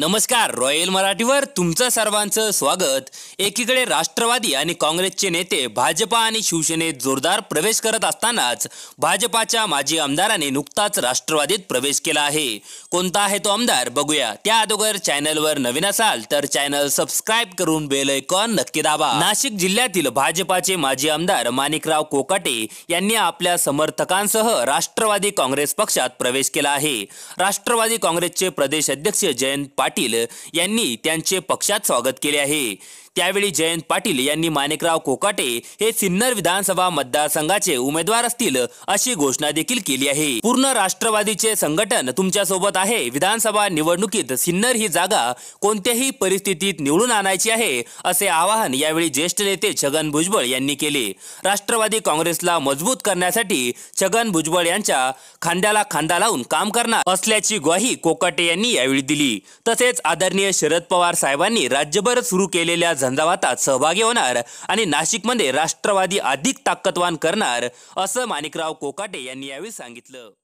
नमस्कार रॉयल मराठीवर तुमचं सर्वांचं स्वागत एकीकडे राष्ट्रवादी आणि काँग्रेसचे नेते भाजपा आणि शिवसेनेत जोरदार प्रवेश करत असतानाच भाजपाच्या माजी आमदाराने नुकताच राष्ट्रवादीत प्रवेश केला आहे कोणता आहे तो आमदार बघूया त्या अगोदर चॅनलवर नवीन असाल तर चॅनल सबस्क्राईब करून बेल आयकॉन नक्की दाबा नाशिक जिल्ह्यातील भाजपाचे माजी आमदार माणिकराव कोकाटे यांनी आपल्या समर्थकांसह राष्ट्रवादी काँग्रेस पक्षात प्रवेश केला आहे राष्ट्रवादी काँग्रेसचे प्रदेश अध्यक्ष जयंत पाटील यांनी त्यांचे पक्षात स्वागत केले आहे त्यावेळी जयंत पाटील यांनी माणिकराव कोकाटे हे सिन्नर विधानसभा मतदारसंघाचे उमेदवार असतील अशी घोषणा देखील केली आहे पूर्ण राष्ट्रवादीचे संघटन तुमच्या सोबत आहे विधानसभा निवडणुकीत सिन्नर ही जागा कोणत्याही परिस्थितीत निवडून आणायची आहे असे आवाहन यावेळी ज्येष्ठ नेते छगन भुजबळ यांनी केले राष्ट्रवादी काँग्रेसला मजबूत करण्यासाठी छगन भुजबळ यांच्या खांद्याला खांदा लावून काम करणार असल्याची ग्वाही कोकाटे यांनी यावेळी दिली तसेच आदरणीय शरद पवार साहेबांनी राज्यभर सुरू केलेल्या झंझावातात सहभागी होणार आणि नाशिकमध्ये राष्ट्रवादी अधिक ताकदवान करणार असं माणिकराव कोकाटे यांनी यावेळी सांगितलं